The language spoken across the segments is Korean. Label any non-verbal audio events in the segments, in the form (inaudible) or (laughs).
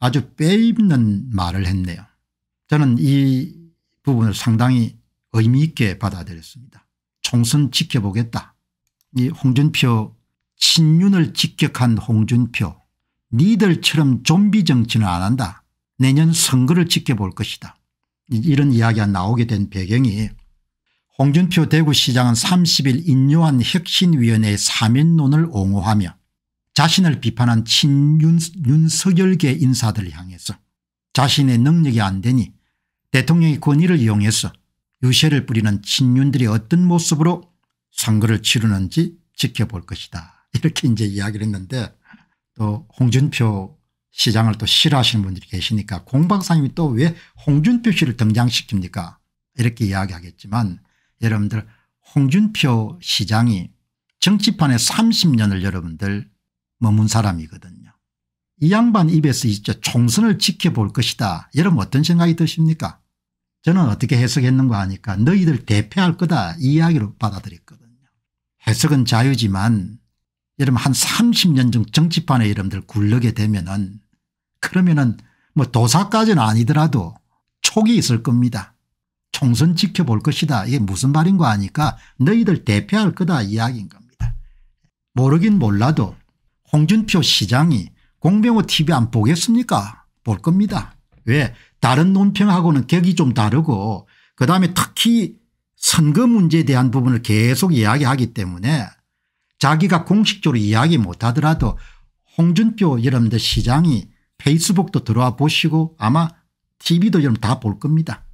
아주 빼입는 말을 했네요. 저는 이 부분을 상당히 의미 있게 받아들였습니다. 총선 지켜보겠다. 이 홍준표 친윤을 직격한 홍준표 니들처럼 좀비 정치는 안 한다. 내년 선거를 지켜볼 것이다. 이런 이야기가 나오게 된 배경이 홍준표 대구시장은 30일 인요한 혁신위원회 사면론을 옹호하며 자신을 비판한 친윤석열계 인사들 향해서 자신의 능력이 안 되니 대통령의 권위를 이용해서 유세를 뿌리는 친윤들이 어떤 모습으로 선거를 치르는지 지켜볼 것이다. (laughs) 이렇게 이제 이야기를 했는데 또 홍준표 시장을 또 싫어하시는 분들이 계시니까 공박사님이 또 왜 홍준표 씨를 등장시킵니까 이렇게 이야기하겠지만 여러분들 홍준표 시장이 정치판에 30년을 여러분들 머문 사람이거든요. 이 양반 입에서 진짜 총선을 지켜볼 것이다. 여러분 어떤 생각이 드십니까 저는 어떻게 해석했는가 하니까 너희들 대패할 거다 이 이야기로 받아들였거든요. 해석은 자유지만 여러분 한 30년 중 정치판에 여러분들 굴르게 되면은 그러면은 뭐 도사까지는 아니더라도 촉이 있을 겁니다. 총선 지켜볼 것이다. 이게 무슨 말인가 하니까 너희들 대패할 거다 이야기인 겁니다. 모르긴 몰라도 홍준표 시장이 공병호 TV 안 보겠습니까 볼 겁니다. 왜 다른 논평하고는 격이 좀 다르고 그다음에 특히 선거 문제에 대한 부분을 계속 이야기하기 때문에 자기가 공식적으로 이야기 못하더라도 홍준표 여러분들 시장이 페이스북도 들어와 보시고 아마 TV도 여러분 다 볼 겁니다.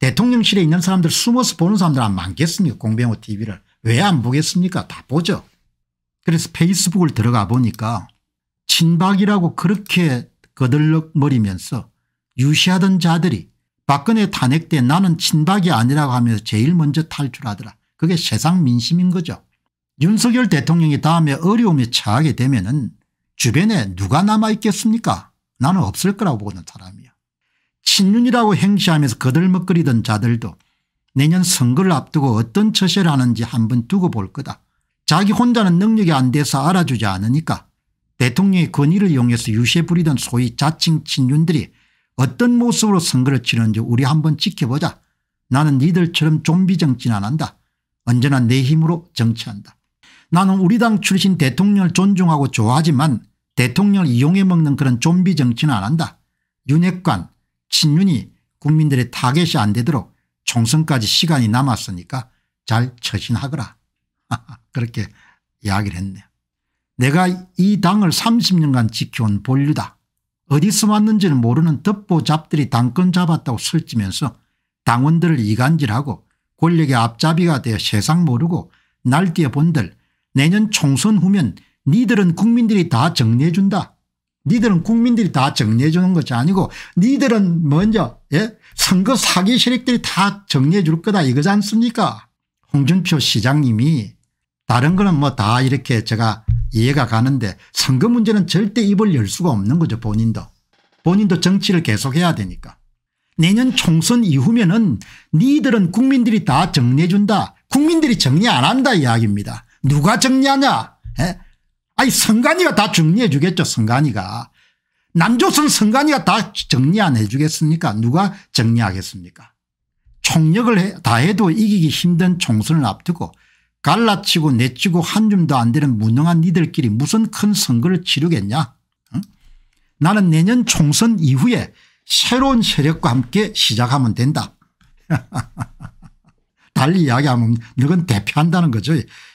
대통령실에 있는 사람들 숨어서 보는 사람들 안 많겠습니까 공병호 TV를. 왜 안 보겠습니까 다 보죠. 그래서 페이스북을 들어가 보니까 친박이라고 그렇게 거들럭머리면서 유시하던 자들이 박근혜 탄핵 때 나는 친박이 아니라고 하면서 제일 먼저 탈출하더라. 그게 세상 민심인 거죠. 윤석열 대통령이 다음에 어려움에 처하게 되면 은 주변에 누가 남아있겠습니까? 나는 없을 거라고 보는 사람이야. 친윤이라고 행시하면서 거들먹거리던 자들도 내년 선거를 앞두고 어떤 처세를 하는지 한번 두고 볼 거다. 자기 혼자는 능력이 안 돼서 알아주지 않으니까 대통령의 권위를 이용해서 유세 부리던 소위 자칭 친윤들이 어떤 모습으로 선거를 치는지 우리 한번 지켜보자. 나는 니들처럼 좀비 정치는 안 한다. 언제나 내 힘으로 정치한다. 나는 우리 당 출신 대통령을 존중하고 좋아하지만 대통령을 이용해 먹는 그런 좀비 정치는 안 한다. 윤핵관 친윤이 국민들의 타겟이 안 되도록 총선까지 시간이 남았으니까 잘 처신하거라. (laughs) 그렇게 이야기를 했네요. 내가 이 당을 30년간 지켜온 본류다. 어디서 왔는지는 모르는 덮보잡들이 당권 잡았다고 설치면서 당원들을 이간질하고 권력의 앞잡이가 되어 세상 모르고 날뛰어 본들 내년 총선 후면 니들은 국민들이 다 정리해 준다. 니들은 국민들이 다 정리해 주는 것이 아니고 니들은 먼저 예? 선거 사기 세력들이 다 정리해 줄 거다 이거지 않습니까 홍준표 시장님이 다른 거는 뭐 다 이렇게 제가 이해가 가는데 선거 문제는 절대 입을 열 수가 없는 거죠 본인도. 본인도 정치를 계속해야 되니까. 내년 총선 이후면은 니들은 국민들이 다 정리해 준다. 국민들이 정리 안 한다 이야기입니다. 누가 정리하냐 에? 예? 아니 선관위가 다 정리해 주겠죠 선관위가. 남조선 선관위가 다 정리 안 해 주겠습니까 누가 정리하겠습니까 총력을 다 해도 이기기 힘든 총선을 앞두고 갈라치고 내치고 한 줌도 안 되는 무능한 니들끼리 무슨 큰 선거를 치르겠냐 응? 나는 내년 총선 이후에 새로운 세력과 함께 시작하면 된다. (laughs) 달리 이야기하면 너건 대표한다는 거죠.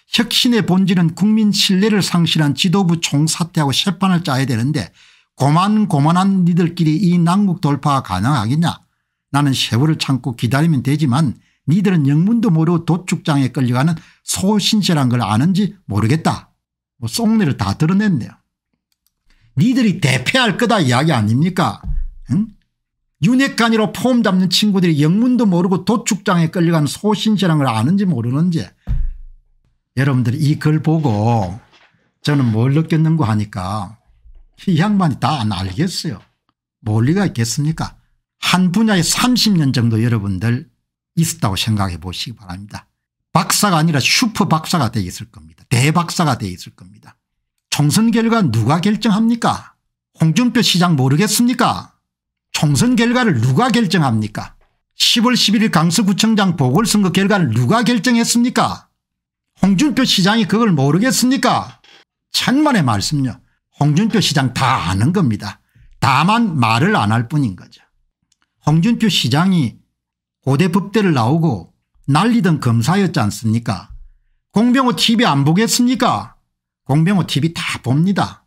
혁신의 본질은 국민 신뢰를 상실한 지도부 총사퇴하고 셰판을 짜야 되는데 고만고만한 니들끼리 이 난국 돌파가 가능하겠냐 나는 세월을 참고 기다리면 되지만 니들은 영문도 모르고 도축장에 끌려가는 소신세란 걸 아는지 모르겠다. 뭐 속내를 다 드러냈네요. 니들이 대패할 거다 이야기 아닙니까? 응? 윤핵관이로 폼 잡는 친구들이 영문도 모르고 도축장에 끌려가는 소신세란 걸 아는지 모르는지 여러분들이 이 글 보고 저는 뭘 느꼈는고 하니까 이 양반이 다 안 알겠어요. 몰리가 있겠습니까? 한 분야에 30년 정도 여러분들 있었다고 생각해 보시기 바랍니다. 박사가 아니라 슈퍼 박사가 되어 있을 겁니다. 대박사가 되어 있을 겁니다. 총선 결과 누가 결정합니까? 홍준표 시장 모르겠습니까? 총선 결과를 누가 결정합니까? 10월 11일 강서구청장 보궐선거 결과를 누가 결정했습니까? 홍준표 시장이 그걸 모르겠습니까? 천만의 말씀요. 홍준표 시장 다 아는 겁니다. 다만 말을 안 할 뿐인 거죠. 홍준표 시장이 고대 법대를 나오고 날리던 검사였지 않습니까 공병호 TV 안 보겠습니까 공병호 TV 다 봅니다.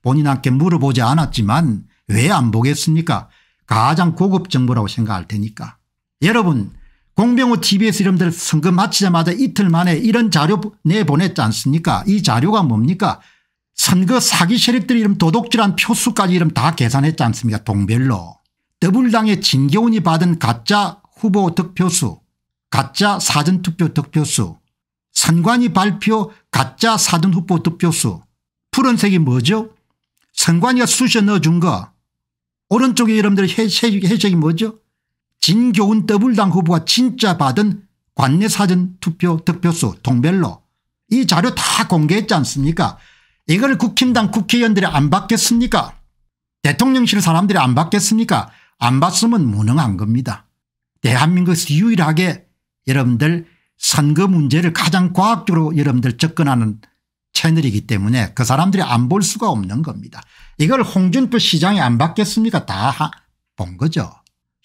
본인한테 물어보지 않았지만 왜 안 보겠습니까 가장 고급 정보라고 생각할 테니까. 여러분 공병호 TBS v 이름들 선거 마치자마자 이틀 만에 이런 자료 내보냈지 않습니까 이 자료가 뭡니까 선거 사기 세력들 이름 도둑질한 표수까지 이름 다 계산했지 않습니까 동별로 더불당의 진교훈이 받은 가짜 후보 득표수 가짜 사전투표 득표수 선관위 발표 가짜 사전후보 득표수 푸른색이 뭐죠 선관위가 수시에 넣어준 거 오른쪽에 여러분들 해색이 뭐죠 진교훈 더블당 후보가 진짜 받은 관내 사전투표 득표수 동별로 이 자료 다 공개했지 않습니까 이걸 국힘당 국회의원들이 안 받겠습니까 대통령실 사람들이 안 받겠습니까 안 봤으면 무능한 겁니다. 대한민국에서 유일하게 여러분들 선거 문제를 가장 과학적으로 여러분들 접근하는 채널이기 때문에 그 사람들이 안 볼 수가 없는 겁니다. 이걸 홍준표 시장이 안 받겠습니까 다 본 거죠.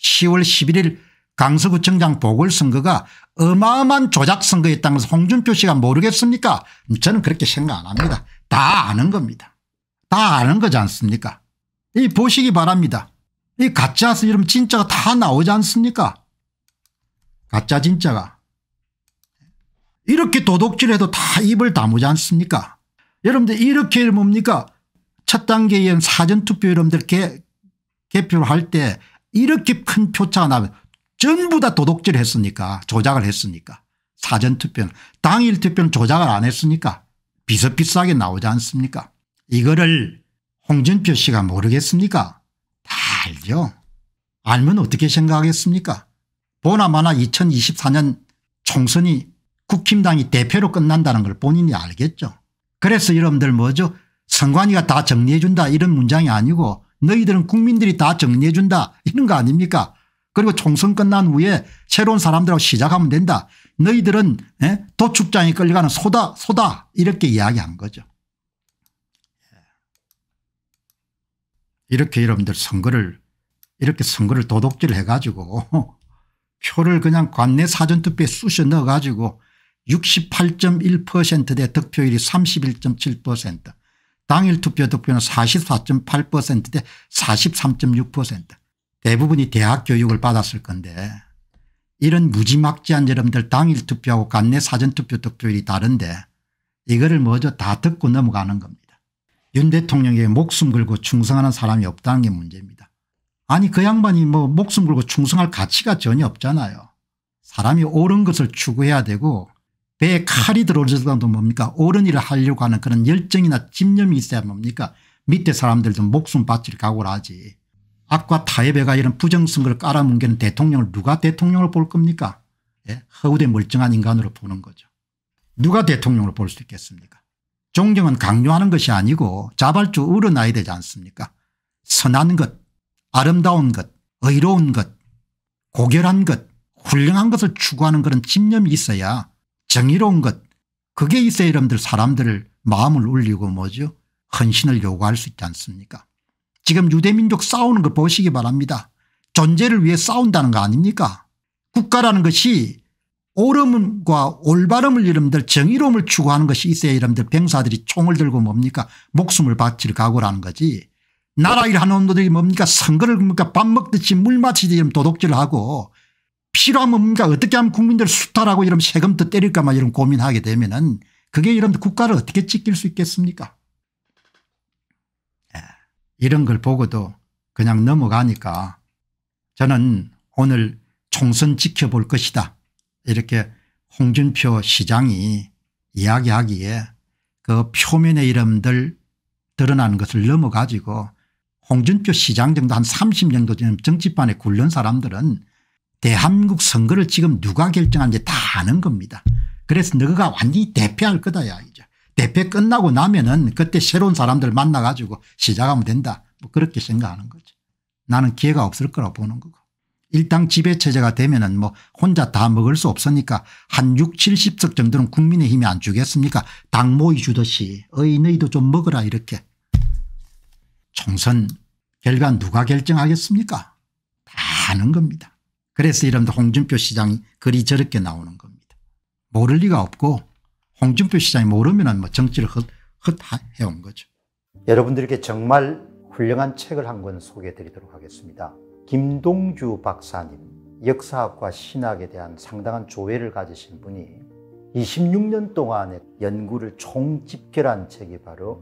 10월 11일 강서구청장 보궐선거가 어마어마한 조작선거였다는 것을 홍준표 씨가 모르겠습니까 저는 그렇게 생각 안 합니다. 다 아는 겁니다. 다 아는 거지 않습니까 이 보시기 바랍니다. 이 가짜서 이름 진짜가 다 나오지 않습니까 가짜 진짜가 이렇게 도둑질해도 다 입을 다무지 않습니까 여러분들 이렇게 뭡니까 첫 단계인 사전투표 여러분들 개, 개표를 할 때 이렇게 큰 표차가 나면 전부 다 도둑질 했으니까 조작을 했으니까 사전투표는 당일투표는 조작을 안 했으니까 비슷비슷하게 나오지 않습니까 이거를 홍준표 씨가 모르겠습니까 다 알죠 알면 어떻게 생각하겠습니까 보나마나 2024년 총선이 국힘당이 대표로 끝난다는 걸 본인이 알겠죠. 그래서 여러분들 뭐죠 선관위가 다 정리해준다 이런 문장이 아니고 너희들은 국민들이 다 정리해준다 이런 거 아닙니까 그리고 총선 끝난 후에 새로운 사람들하고 시작하면 된다. 너희들은 에? 예? 도축장에 끌려가는 소다 소다 이렇게 이야기한 거죠. 예. 이렇게 여러분들 선거를 이렇게 선거를 도둑질 해가지고 (laughs) 표를 그냥 관내 사전투표에 쑤셔 넣어 가지고 68.1%대 득표율이 31.7% 당일 투표 득표는 44.8%대 43.6% 대부분이 대학 교육을 받았을 건데 이런 무지막지한 여러분들 당일 투표하고 관내 사전투표 득표율이 다른데 이거를 먼저 다 듣고 넘어가는 겁니다. 윤 대통령에게 목숨 걸고 충성하는 사람이 없다는 게 문제입니다. 아니 그 양반이 뭐 목숨 걸고 충성할 가치가 전혀 없잖아요. 사람이 옳은 것을 추구해야 되고 배에 칼이 들어오지도 뭡니까 옳은 일을 하려고 하는 그런 열정이나 집념이 있어야 뭡니까 밑에 사람들도 목숨 바칠 각오를 하지. 악과 타협 에가 이런 부정성을 깔아뭉개는 대통령을 누가 대통령을 볼 겁니까 예? 허우된 멀쩡한 인간으로 보는 거죠. 누가 대통령을 볼 수 있겠습니까 존경은 강요하는 것이 아니고 자발적으로 우러나야 되지 않습니까 선한 것 아름다운 것, 의로운 것, 고결한 것, 훌륭한 것을 추구하는 그런 집념이 있어야 정의로운 것 그게 있어야 여러분들 사람들을 마음을 울리고 뭐죠 헌신을 요구할 수 있지 않습니까 지금 유대민족 싸우는 걸 보시기 바랍니다. 존재를 위해 싸운다는 거 아닙니까 국가라는 것이 오름과 올바름을 여러분들 정의로움을 추구하는 것이 있어야 여러분들 병사들이 총을 들고 뭡니까 목숨을 바칠 각오라는 거지 나라 일하는 놈들이 뭡니까 선거를 뭡니까 밥 먹듯이 물 마시듯이 이런 도둑질하고 필요하면 뭡니까 어떻게 하면 국민들 수탈하고 이런 세금 더 때릴까 막 이런 고민하게 되면은 그게 이런 국가를 어떻게 지킬 수 있겠습니까 예. 이런 걸 보고도 그냥 넘어가니까 저는 오늘 총선 지켜볼 것이다 이렇게 홍준표 시장이 이야기하기에 그 표면의 이름들 드러난 것을 넘어가지고 홍준표 시장 정도 한 30년 정도 정치판에 굴른 사람들은 대한민국 선거를 지금 누가 결정하는지 다 아는 겁니다. 그래서 너가 완전히 대패할 거다 야 이제. 대패 끝나고 나면은 그때 새로운 사람들 만나 가지고 시작하면 된다. 뭐 그렇게 생각하는 거지. 나는 기회가 없을 거라고 보는 거고. 일당 지배체제가 되면은 뭐 혼자 다 먹을 수 없으니까 한 6, 70석 정도는 국민의힘이 안 주겠습니까? 당 모이 주듯이 의인의도 좀 먹어라 이렇게. 총선 결과 누가 결정하겠습니까 다 아는 겁니다. 그래서 이름도 홍준표 시장이 글이 저렇게 나오는 겁니다. 모를 리가 없고 홍준표 시장이 모르면 뭐 정치를 헛, 헛해온 거죠. 여러분들에 정말 훌륭한 책을 한 권 소개해드리도록 하겠습니다. 김동주 박사님 역사학과 신학에 대한 상당한 조회를 가지신 분이 26년 동안의 연구를 총집결한 책이 바로